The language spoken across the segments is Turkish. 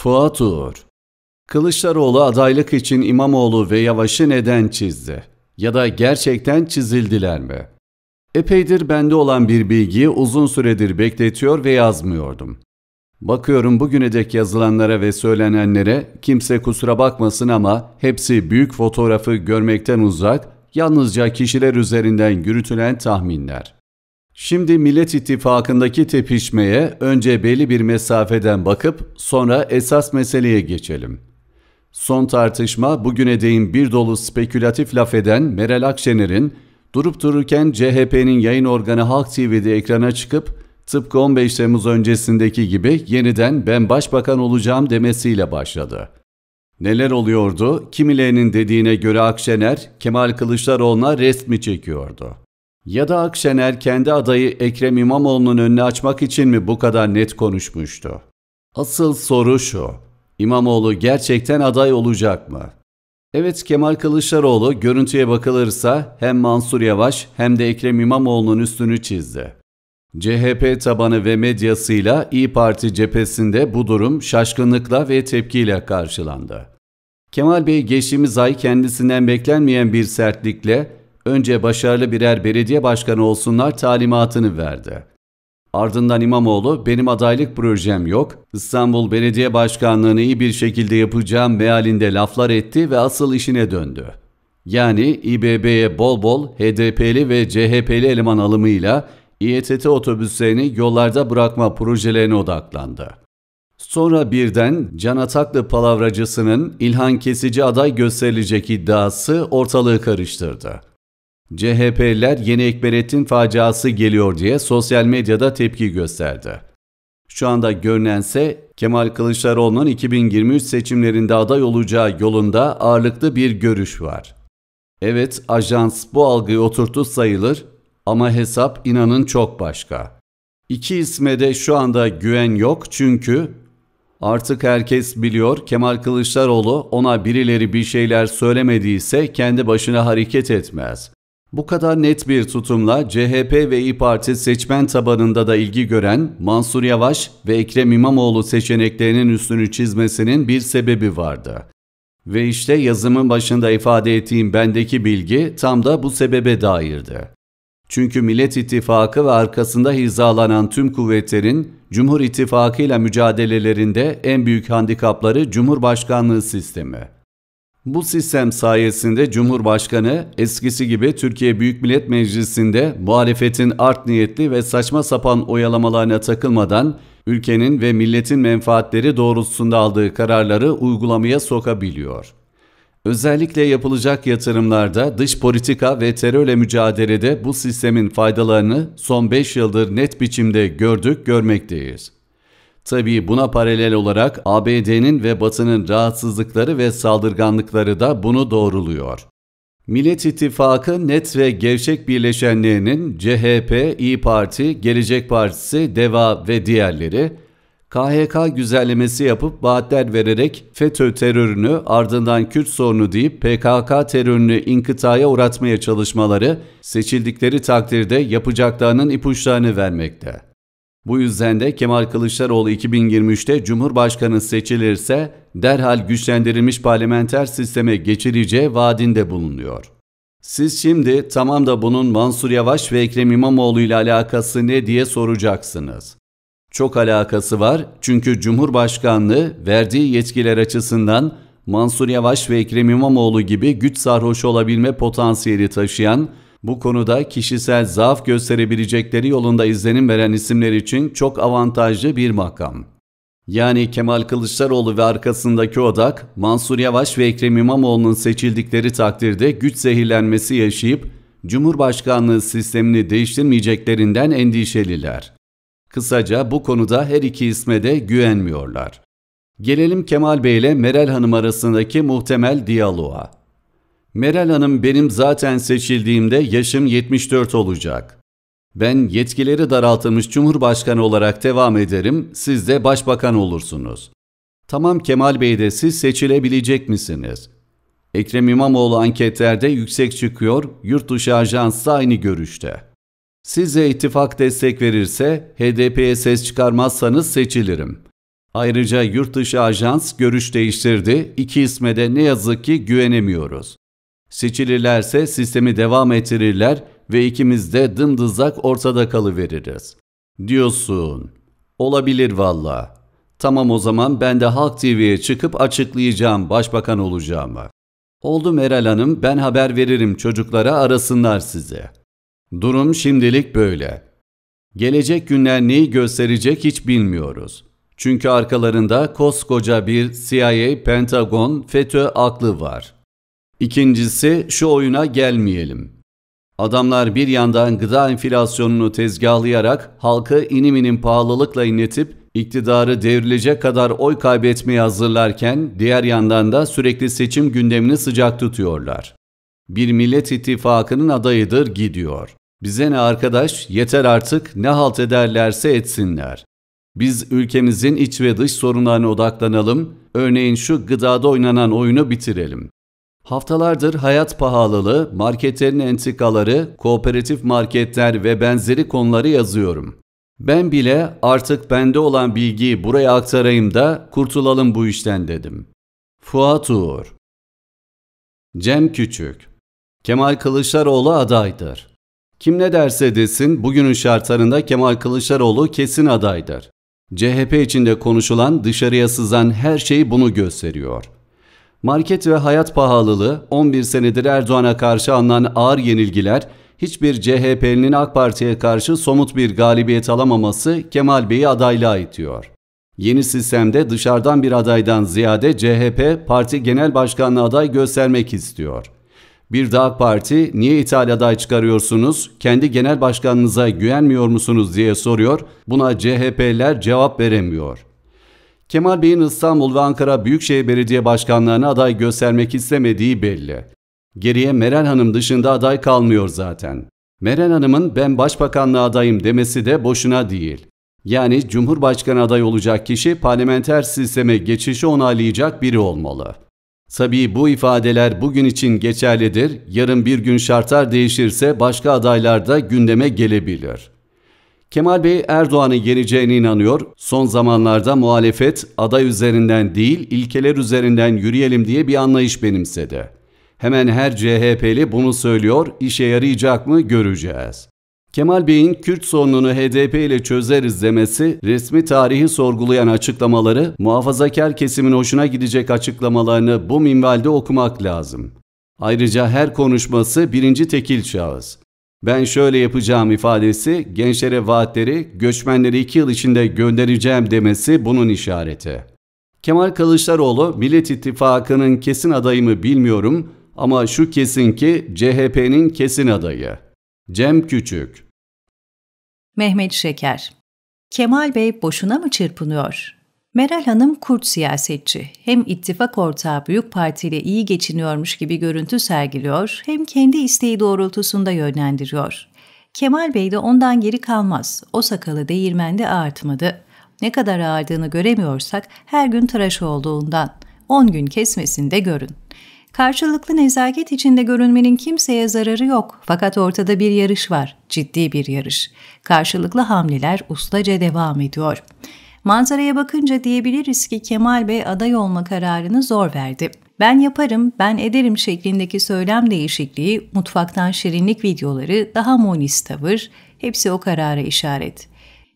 Fuat Uğur Kılıçdaroğlu adaylık için İmamoğlu ve Yavaş'ı neden çizdi? Ya da gerçekten çizildiler mi? Epeydir bende olan bir bilgiyi uzun süredir bekletiyor ve yazmıyordum. Bakıyorum bugüne dek yazılanlara ve söylenenlere kimse kusura bakmasın ama hepsi büyük fotoğrafı görmekten uzak, yalnızca kişiler üzerinden yürütülen tahminler. Şimdi Millet İttifakı'ndaki tepişmeye önce belli bir mesafeden bakıp sonra esas meseleye geçelim. Son tartışma bugüne değin bir dolu spekülatif laf eden Meral Akşener'in durup dururken CHP'nin yayın organı Halk TV'de ekrana çıkıp tıpkı 15 Temmuz öncesindeki gibi yeniden ben başbakan olacağım demesiyle başladı. Neler oluyordu? Kimilerinin dediğine göre Akşener, Kemal Kılıçdaroğlu'na resmi çekiyordu. Ya da Akşener kendi adayı Ekrem İmamoğlu'nun önüne açmak için mi bu kadar net konuşmuştu? Asıl soru şu. İmamoğlu gerçekten aday olacak mı? Evet Kemal Kılıçdaroğlu görüntüye bakılırsa hem Mansur Yavaş hem de Ekrem İmamoğlu'nun üstünü çizdi. CHP tabanı ve medyasıyla İyi Parti cephesinde bu durum şaşkınlıkla ve tepkiyle karşılandı. Kemal Bey geçtiğimiz ay kendisinden beklenmeyen bir sertlikle önce başarılı birer belediye başkanı olsunlar talimatını verdi. Ardından İmamoğlu benim adaylık projem yok, İstanbul Belediye Başkanlığı'nı iyi bir şekilde yapacağım mealinde laflar etti ve asıl işine döndü. Yani İBB'ye bol bol HDP'li ve CHP'li eleman alımıyla İETT otobüslerini yollarda bırakma projelerine odaklandı. Sonra birden Can Ataklı palavracısının İlhan Kesici aday gösterilecek iddiası ortalığı karıştırdı. CHP'liler yeni Ekberettin faciası geliyor diye sosyal medyada tepki gösterdi. Şu anda görünense Kemal Kılıçdaroğlu'nun 2023 seçimlerinde aday olacağı yolunda ağırlıklı bir görüş var. Evet ajans bu algıyı oturttu sayılır ama hesap inanın çok başka. İki isme de şu anda güven yok çünkü artık herkes biliyor Kemal Kılıçdaroğlu ona birileri bir şeyler söylemediyse kendi başına hareket etmez. Bu kadar net bir tutumla CHP ve İyi Parti seçmen tabanında da ilgi gören Mansur Yavaş ve Ekrem İmamoğlu seçeneklerinin üstünü çizmesinin bir sebebi vardı. Ve işte yazımın başında ifade ettiğim bendeki bilgi tam da bu sebebe dairdi. Çünkü Millet İttifakı ve arkasında hizalanan tüm kuvvetlerin Cumhur İttifakı ile mücadelelerinde en büyük handikapları Cumhurbaşkanlığı sistemi. Bu sistem sayesinde Cumhurbaşkanı eskisi gibi Türkiye Büyük Millet Meclisi'nde muhalefetin art niyetli ve saçma sapan oyalamalarına takılmadan ülkenin ve milletin menfaatleri doğrultusunda aldığı kararları uygulamaya sokabiliyor. Özellikle yapılacak yatırımlarda, dış politika ve terörle mücadelede bu sistemin faydalarını son 5 yıldır net biçimde gördük, görmekteyiz. Tabii buna paralel olarak ABD'nin ve Batı'nın rahatsızlıkları ve saldırganlıkları da bunu doğruluyor. Millet İttifakı net ve gevşek birleşenlerinin CHP, İyi Parti, Gelecek Partisi, DEVA ve diğerleri KHK güzellemesi yapıp vaatler vererek FETÖ terörünü ardından Kürt sorunu deyip PKK terörünü inkıtaya uğratmaya çalışmaları seçildikleri takdirde yapacaklarının ipuçlarını vermekte. Bu yüzden de Kemal Kılıçdaroğlu 2023'te Cumhurbaşkanı seçilirse derhal güçlendirilmiş parlamenter sisteme geçireceği vaadinde bulunuyor. Siz şimdi tamam da bunun Mansur Yavaş ve Ekrem İmamoğlu ile alakası ne diye soracaksınız. Çok alakası var çünkü Cumhurbaşkanlığı verdiği yetkiler açısından Mansur Yavaş ve Ekrem İmamoğlu gibi güç sarhoş olabilme potansiyeli taşıyan bu konuda kişisel zaaf gösterebilecekleri yolunda izlenim veren isimler için çok avantajlı bir makam. Yani Kemal Kılıçdaroğlu ve arkasındaki odak Mansur Yavaş ve Ekrem İmamoğlu'nun seçildikleri takdirde güç zehirlenmesi yaşayıp Cumhurbaşkanlığı sistemini değiştirmeyeceklerinden endişeliler. Kısaca bu konuda her iki isme de güvenmiyorlar. Gelelim Kemal Bey ile Meral Hanım arasındaki muhtemel diyaloğa. Meral Hanım benim zaten seçildiğimde yaşım 74 olacak. Ben yetkileri daraltılmış Cumhurbaşkanı olarak devam ederim, siz de başbakan olursunuz. Tamam Kemal Bey de siz seçilebilecek misiniz? Ekrem İmamoğlu anketlerde yüksek çıkıyor, yurt dışı ajans da aynı görüşte. Size ittifak destek verirse, HDP'ye ses çıkarmazsanız seçilirim. Ayrıca yurt dışı ajans görüş değiştirdi, iki isme de ne yazık ki güvenemiyoruz. Seçilirlerse sistemi devam ettirirler ve ikimiz de dımdızlak ortada kalıveririz. Diyorsun. Olabilir valla. Tamam o zaman ben de Halk TV'ye çıkıp açıklayacağım başbakan olacağımı. Oldu Meral Hanım ben haber veririm çocuklara arasınlar sizi. Durum şimdilik böyle. Gelecek günler neyi gösterecek hiç bilmiyoruz. Çünkü arkalarında koskoca bir CIA, Pentagon, FETÖ aklı var.'' İkincisi şu oyuna gelmeyelim. Adamlar bir yandan gıda enflasyonunu tezgahlayarak halkı inim inim pahalılıkla inletip iktidarı devrilecek kadar oy kaybetmeye hazırlarken diğer yandan da sürekli seçim gündemini sıcak tutuyorlar. Bir millet ittifakının adayıdır gidiyor. Bize ne arkadaş yeter artık ne halt ederlerse etsinler. Biz ülkemizin iç ve dış sorunlarına odaklanalım, örneğin şu gıdada oynanan oyunu bitirelim. Haftalardır hayat pahalılığı, marketlerin entikaları, kooperatif marketler ve benzeri konuları yazıyorum. Ben bile artık bende olan bilgiyi buraya aktarayım da kurtulalım bu işten dedim. Fuat Uğur Cem Küçük Kemal Kılıçdaroğlu adaydır. Kim ne derse desin bugünün şartlarında Kemal Kılıçdaroğlu kesin adaydır. CHP içinde konuşulan dışarıya sızan her şey bunu gösteriyor.'' Market ve hayat pahalılığı, 11 senedir Erdoğan'a karşı alınan ağır yenilgiler, hiçbir CHP'linin AK Parti'ye karşı somut bir galibiyet alamaması Kemal Bey'i adaylığa itiyor. Yeni sistemde dışarıdan bir adaydan ziyade CHP parti genel başkanlığı aday göstermek istiyor. Bir de AK Parti niye ithal aday çıkarıyorsunuz, kendi genel başkanınıza güvenmiyor musunuz diye soruyor. Buna CHP'ler cevap veremiyor. Kemal Bey'in İstanbul ve Ankara Büyükşehir Belediye Başkanlığı'na aday göstermek istemediği belli. Geriye Meral Hanım dışında aday kalmıyor zaten. Meral Hanım'ın ben başbakanlığa adayım demesi de boşuna değil. Yani Cumhurbaşkanı aday olacak kişi parlamenter sisteme geçişi onaylayacak biri olmalı. Tabii bu ifadeler bugün için geçerlidir, yarın bir gün şartlar değişirse başka adaylar da gündeme gelebilir. Kemal Bey Erdoğan'ı yeneceğine inanıyor. Son zamanlarda muhalefet aday üzerinden değil ilkeler üzerinden yürüyelim diye bir anlayış benimsedi. Hemen her CHP'li bunu söylüyor, işe yarayacak mı göreceğiz. Kemal Bey'in Kürt sorununu HDP ile çözeriz demesi, resmi tarihi sorgulayan açıklamaları, muhafazakar kesimin hoşuna gidecek açıklamalarını bu minvalde okumak lazım. Ayrıca her konuşması birinci tekil şahıs ben şöyle yapacağım ifadesi, gençlere vaatleri, göçmenleri iki yıl içinde göndereceğim demesi bunun işareti. Kemal Kılıçdaroğlu, Millet İttifakı'nın kesin adayımı bilmiyorum ama şu kesin ki CHP'nin kesin adayı. Cem Küçük Mehmet Şeker Kemal Bey boşuna mı çırpınıyor? Meral Hanım kurt siyasetçi. Hem ittifak ortağı Büyük Parti ile iyi geçiniyormuş gibi görüntü sergiliyor, hem kendi isteği doğrultusunda yönlendiriyor. Kemal Bey de ondan geri kalmaz. O sakalı değirmende artmadı. Ne kadar ağardığını göremiyorsak her gün tıraş olduğundan. 10 gün kesmesinde görün. Karşılıklı nezaket içinde görünmenin kimseye zararı yok. Fakat ortada bir yarış var. Ciddi bir yarış. Karşılıklı hamleler ustaca devam ediyor.'' Manzaraya bakınca diyebiliriz ki Kemal Bey aday olma kararını zor verdi. Ben yaparım, ben ederim şeklindeki söylem değişikliği, mutfaktan şirinlik videoları, daha monis tavır, hepsi o karara işaret.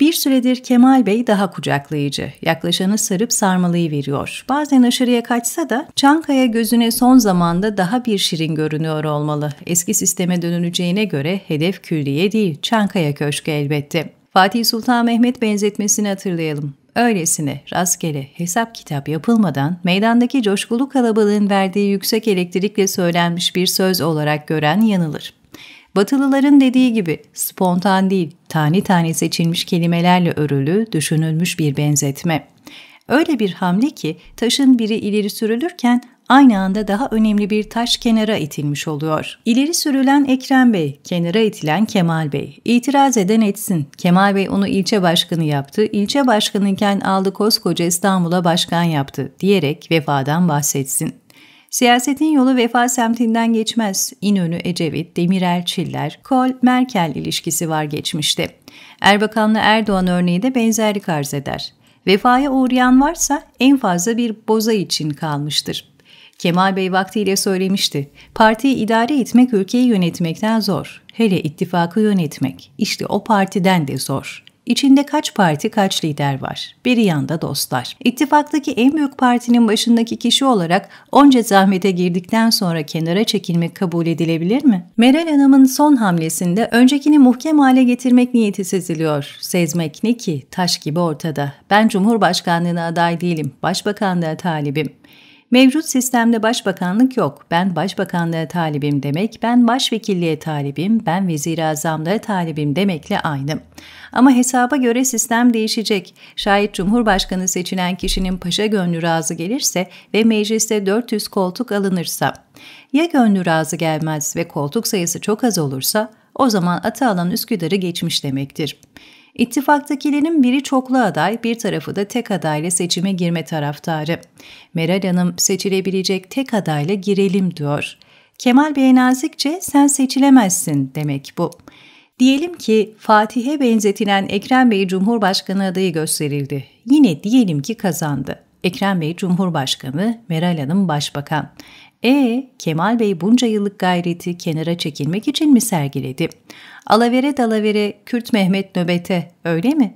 Bir süredir Kemal Bey daha kucaklayıcı, yaklaşanı sarıp sarmalıyı veriyor. Bazen aşırıya kaçsa da Çankaya gözüne son zamanda daha bir şirin görünüyor olmalı. Eski sisteme dönüleceğine göre hedef külliye değil, Çankaya Köşkü elbette. Fatih Sultan Mehmet benzetmesini hatırlayalım. Öylesine, rastgele, hesap kitap yapılmadan meydandaki coşkulu kalabalığın verdiği yüksek elektrikle söylenmiş bir söz olarak gören yanılır. Batılıların dediği gibi spontan değil, tane tane seçilmiş kelimelerle örülü, düşünülmüş bir benzetme. Öyle bir hamle ki taşın biri ileri sürülürken aynı anda daha önemli bir taş kenara itilmiş oluyor. İleri sürülen Ekrem Bey, kenara itilen Kemal Bey. İtiraz eden etsin. Kemal Bey onu ilçe başkanı yaptı, ilçe başkanıyken aldı koskoca İstanbul'a başkan yaptı diyerek vefadan bahsetsin. Siyasetin yolu vefa semtinden geçmez. İnönü, Ecevit, Demirel, Çiller, Kol, Merkel ilişkisi var geçmişte. Erbakanlı Erdoğan örneği de benzerlik arz eder. Vefaya uğrayan varsa en fazla bir boza için kalmıştır. Kemal Bey vaktiyle söylemişti. Partiyi idare etmek ülkeyi yönetmekten zor. Hele ittifakı yönetmek. İşte o partiden de zor. İçinde kaç parti kaç lider var? Bir yanda dostlar. İttifaktaki en büyük partinin başındaki kişi olarak onca zahmete girdikten sonra kenara çekilmek kabul edilebilir mi? Meral Hanım'ın son hamlesinde öncekini muhkem hale getirmek niyeti seziliyor. Sezmek ne ki? Taş gibi ortada. Ben Cumhurbaşkanlığına aday değilim. Başbakanlığa talibim. Mevcut sistemde başbakanlık yok. Ben başbakanlığa talibim demek, ben başvekilliğe talibim, ben vezir azamlığa talibim demekle aynı. Ama hesaba göre sistem değişecek. Şayet Cumhurbaşkanı seçilen kişinin paşa gönlü razı gelirse ve mecliste 400 koltuk alınırsa, ya gönlü razı gelmez ve koltuk sayısı çok az olursa o zaman atı alan Üsküdar'ı geçmiş demektir. İttifaktakilerin biri çoklu aday, bir tarafı da tek adayla seçime girme taraftarı. Meral Hanım seçilebilecek tek adayla girelim diyor. Kemal Bey nazikçe sen seçilemezsin demek bu. Diyelim ki Fatih'e benzetilen Ekrem Bey Cumhurbaşkanı adayı gösterildi. Yine diyelim ki kazandı. Ekrem Bey Cumhurbaşkanı, Meral Hanım Başbakan. E Kemal Bey bunca yıllık gayreti kenara çekilmek için mi sergiledi? Alavere dalavere Kürt Mehmet nöbete öyle mi?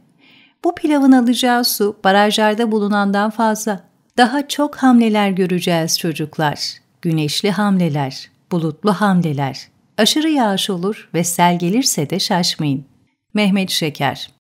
Bu pilavın alacağı su barajlarda bulunandan fazla. Daha çok hamleler göreceğiz çocuklar. Güneşli hamleler, bulutlu hamleler. Aşırı yağış olur ve sel gelirse de şaşmayın. Mehmet Şeker